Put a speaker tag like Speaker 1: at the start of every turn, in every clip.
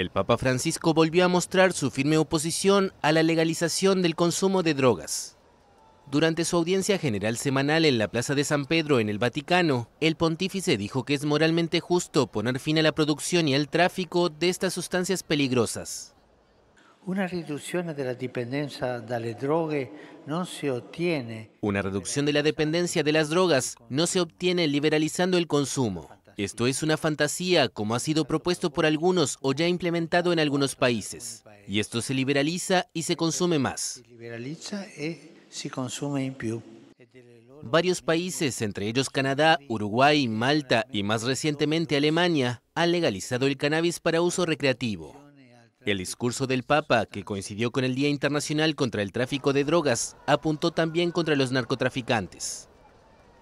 Speaker 1: El Papa Francisco volvió a mostrar su firme oposición a la legalización del consumo de drogas. Durante su audiencia general semanal en la Plaza de San Pedro en el Vaticano, el pontífice dijo que es moralmente justo poner fin a la producción y al tráfico de estas sustancias peligrosas.
Speaker 2: Una reducción de la dependencia de las drogas no se obtiene.
Speaker 1: Una reducción de la dependencia de las drogas no se obtiene liberalizando el consumo. Esto es una fantasía, como ha sido propuesto por algunos o ya implementado en algunos países. Y esto se liberaliza y se consume más. Varios países, entre ellos Canadá, Uruguay, Malta y más recientemente Alemania, han legalizado el cannabis para uso recreativo. El discurso del Papa, que coincidió con el Día Internacional contra el Tráfico de Drogas, apuntó también contra los narcotraficantes.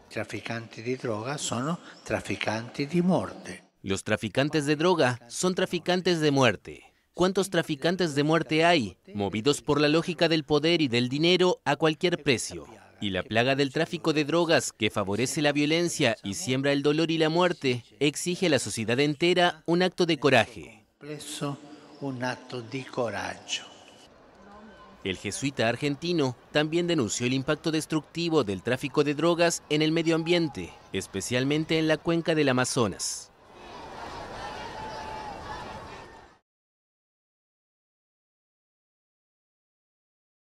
Speaker 1: Traficantes de droga son traficantes de muerte. Los traficantes de droga son traficantes de muerte. ¿Cuántos traficantes de muerte hay? Movidos por la lógica del poder y del dinero a cualquier precio. Y la plaga del tráfico de drogas, que favorece la violencia y siembra el dolor y la muerte, exige a la sociedad entera un acto de coraje.
Speaker 3: Un acto de coraje.
Speaker 1: El jesuita argentino también denunció el impacto destructivo del tráfico de drogas en el medio ambiente, especialmente en la cuenca del Amazonas.